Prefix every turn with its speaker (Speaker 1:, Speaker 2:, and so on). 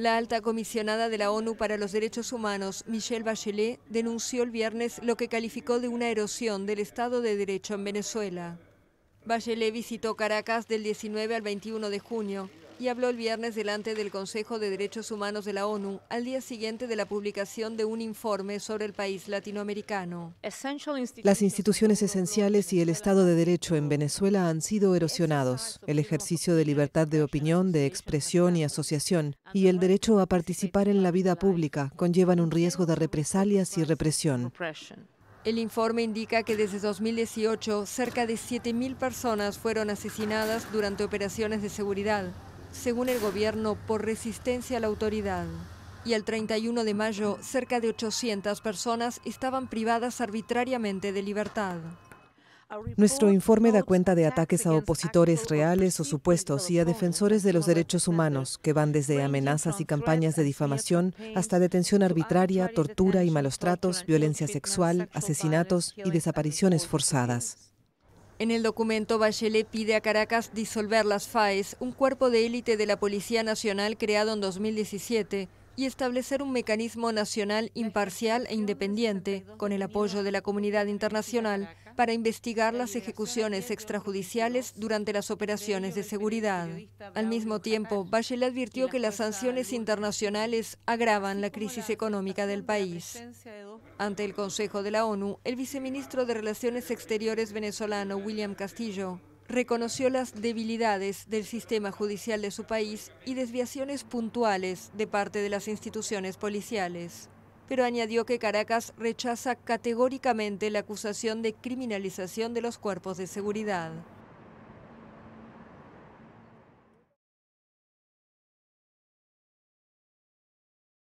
Speaker 1: La alta comisionada de la ONU para los Derechos Humanos, Michelle Bachelet, denunció el viernes lo que calificó de una erosión del Estado de Derecho en Venezuela. Bachelet visitó Caracas del 19 al 21 de junio y habló el viernes delante del Consejo de Derechos Humanos de la ONU al día siguiente de la publicación de un informe sobre el país latinoamericano.
Speaker 2: Las instituciones esenciales y el Estado de Derecho en Venezuela han sido erosionados. El ejercicio de libertad de opinión, de expresión y asociación y el derecho a participar en la vida pública conllevan un riesgo de represalias y represión.
Speaker 1: El informe indica que desde 2018 cerca de 7.000 personas fueron asesinadas durante operaciones de seguridad, según el gobierno, por resistencia a la autoridad. Y el 31 de mayo, cerca de 800 personas estaban privadas arbitrariamente de libertad.
Speaker 2: Nuestro informe da cuenta de ataques a opositores reales o supuestos y a defensores de los derechos humanos, que van desde amenazas y campañas de difamación hasta detención arbitraria, tortura y malos tratos, violencia sexual, asesinatos y desapariciones forzadas.
Speaker 1: En el documento, Bachelet pide a Caracas disolver las FAES, un cuerpo de élite de la Policía Nacional creado en 2017 y establecer un mecanismo nacional imparcial e independiente, con el apoyo de la comunidad internacional, para investigar las ejecuciones extrajudiciales durante las operaciones de seguridad. Al mismo tiempo, Bachelet advirtió que las sanciones internacionales agravan la crisis económica del país. Ante el Consejo de la ONU, el viceministro de Relaciones Exteriores venezolano, William Castillo, reconoció las debilidades del sistema judicial de su país y desviaciones puntuales de parte de las instituciones policiales. Pero añadió que Caracas rechaza categóricamente la acusación de criminalización de los cuerpos de seguridad.